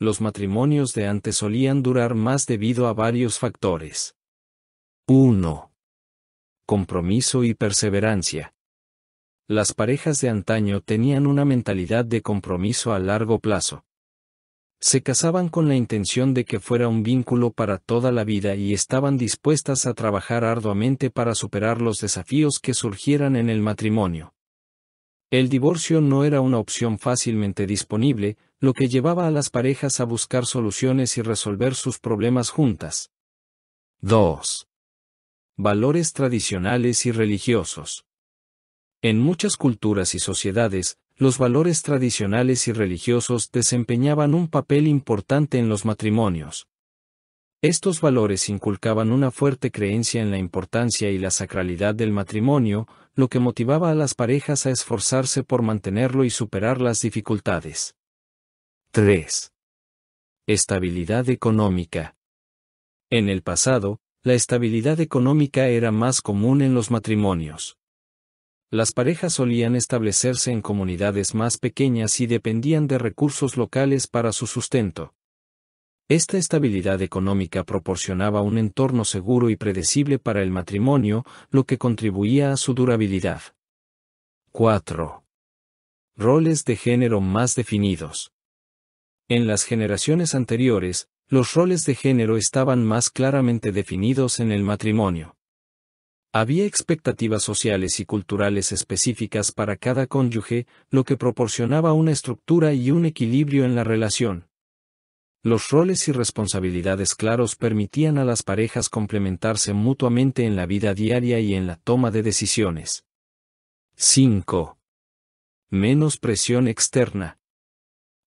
los matrimonios de antes solían durar más debido a varios factores. 1. Compromiso y perseverancia. Las parejas de antaño tenían una mentalidad de compromiso a largo plazo. Se casaban con la intención de que fuera un vínculo para toda la vida y estaban dispuestas a trabajar arduamente para superar los desafíos que surgieran en el matrimonio. El divorcio no era una opción fácilmente disponible, lo que llevaba a las parejas a buscar soluciones y resolver sus problemas juntas. 2. Valores tradicionales y religiosos. En muchas culturas y sociedades, los valores tradicionales y religiosos desempeñaban un papel importante en los matrimonios. Estos valores inculcaban una fuerte creencia en la importancia y la sacralidad del matrimonio, lo que motivaba a las parejas a esforzarse por mantenerlo y superar las dificultades. 3. Estabilidad económica. En el pasado, la estabilidad económica era más común en los matrimonios. Las parejas solían establecerse en comunidades más pequeñas y dependían de recursos locales para su sustento. Esta estabilidad económica proporcionaba un entorno seguro y predecible para el matrimonio, lo que contribuía a su durabilidad. 4. Roles de género más definidos. En las generaciones anteriores, los roles de género estaban más claramente definidos en el matrimonio. Había expectativas sociales y culturales específicas para cada cónyuge, lo que proporcionaba una estructura y un equilibrio en la relación. Los roles y responsabilidades claros permitían a las parejas complementarse mutuamente en la vida diaria y en la toma de decisiones. 5. Menos presión externa.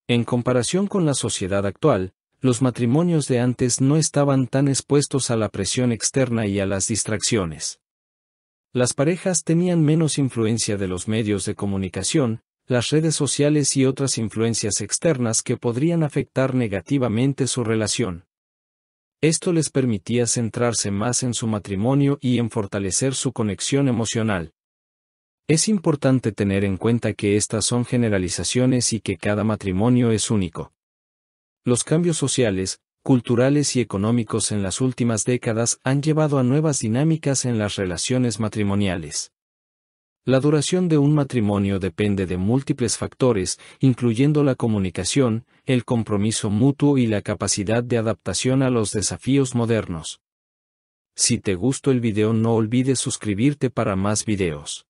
En comparación con la sociedad actual, los matrimonios de antes no estaban tan expuestos a la presión externa y a las distracciones. Las parejas tenían menos influencia de los medios de comunicación, las redes sociales y otras influencias externas que podrían afectar negativamente su relación. Esto les permitía centrarse más en su matrimonio y en fortalecer su conexión emocional. Es importante tener en cuenta que estas son generalizaciones y que cada matrimonio es único. Los cambios sociales, culturales y económicos en las últimas décadas han llevado a nuevas dinámicas en las relaciones matrimoniales. La duración de un matrimonio depende de múltiples factores, incluyendo la comunicación, el compromiso mutuo y la capacidad de adaptación a los desafíos modernos. Si te gustó el video no olvides suscribirte para más videos.